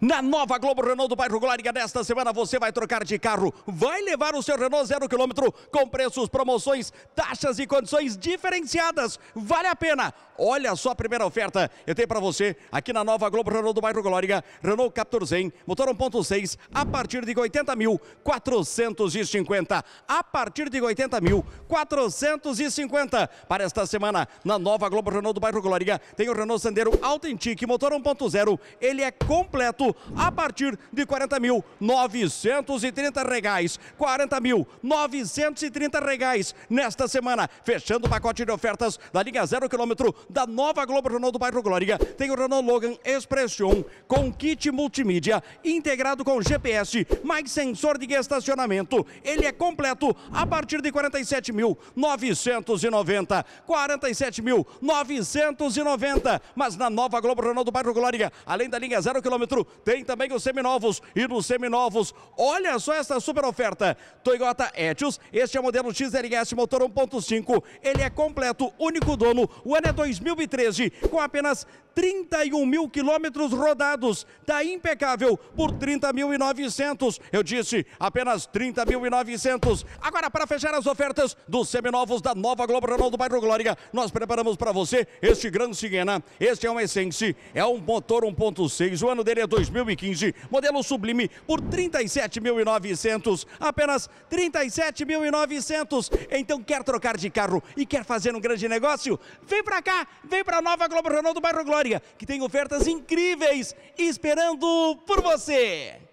Na nova Globo Renault do bairro Glória desta semana você vai trocar de carro, vai levar o seu Renault zero quilômetro com preços, promoções, taxas e condições diferenciadas. Vale a pena. Olha só a primeira oferta. Eu tenho para você aqui na nova Globo Renault do bairro Glória, Renault Captur Zen, motor 1.6 a partir de 80.450, a partir de 80.450 para esta semana na nova Globo Renault do bairro Glória. Tem o Renault Sandero Authentic, motor 1.0, ele é completo a partir de 40.930 regais. 40.930 regais nesta semana, fechando o pacote de ofertas da linha zero quilômetro da nova Globo Renault do Bairro Glória. Tem o Renault Logan Expression com kit multimídia integrado com GPS, mais sensor de estacionamento. Ele é completo a partir de 47.990. 47.990, mas na nova Globo Renault do Bairro Glória, além da linha zero quilômetro, tem também os seminovos e nos seminovos, olha só essa super oferta. Toyota Etios, este é o modelo XLS motor 1.5. Ele é completo, único dono. O ano é 2013, com apenas 31 mil quilômetros rodados. Tá impecável por 30.900. Eu disse, apenas 30.900. Agora, para fechar as ofertas dos seminovos da Nova Globo Renault do Bairro Glória, nós preparamos para você este Gran Siena. Este é um Essence, é um motor 1.6. O ano dele é 2013, 2015, modelo Sublime por 37.900, apenas 37.900. Então quer trocar de carro e quer fazer um grande negócio? Vem para cá, vem para a nova Globo Renault do Bairro Glória, que tem ofertas incríveis esperando por você.